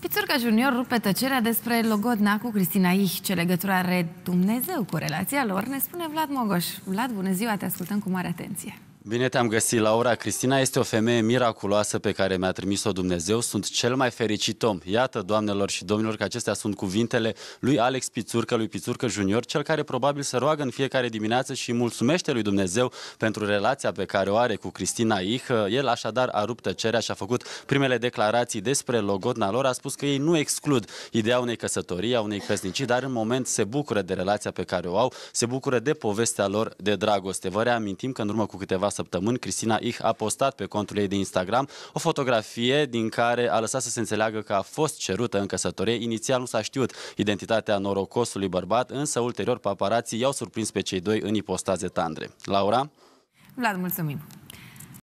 Pițurca Junior rupe tăcerea despre Logodna cu Cristina Ih. Ce legătură are Dumnezeu cu relația lor, ne spune Vlad Mogoș. Vlad, bună ziua, te ascultăm cu mare atenție. Bine te-am găsit, Laura. Cristina este o femeie miraculoasă pe care mi-a trimis-o Dumnezeu. Sunt cel mai fericit om. Iată, doamnelor și domnilor, că acestea sunt cuvintele lui Alex Pițurcă, lui Pițurcă Junior, cel care probabil se roagă în fiecare dimineață și mulțumește lui Dumnezeu pentru relația pe care o are cu Cristina Ih. El așadar a rupt tăcerea și a făcut primele declarații despre logodna lor. A spus că ei nu exclud ideea unei căsătorii, a unei căsnicii, dar în moment se bucură de relația pe care o au, se bucură de povestea lor de dragoste. Vă reamintim că în urmă cu câteva săptămâni, Cristina Ich a postat pe contul ei de Instagram o fotografie din care a lăsat să se înțeleagă că a fost cerută în căsătorie. Inițial nu s-a știut identitatea norocosului bărbat, însă ulterior paparații i-au surprins pe cei doi în ipostaze tandre. Laura? Vlad, mulțumim!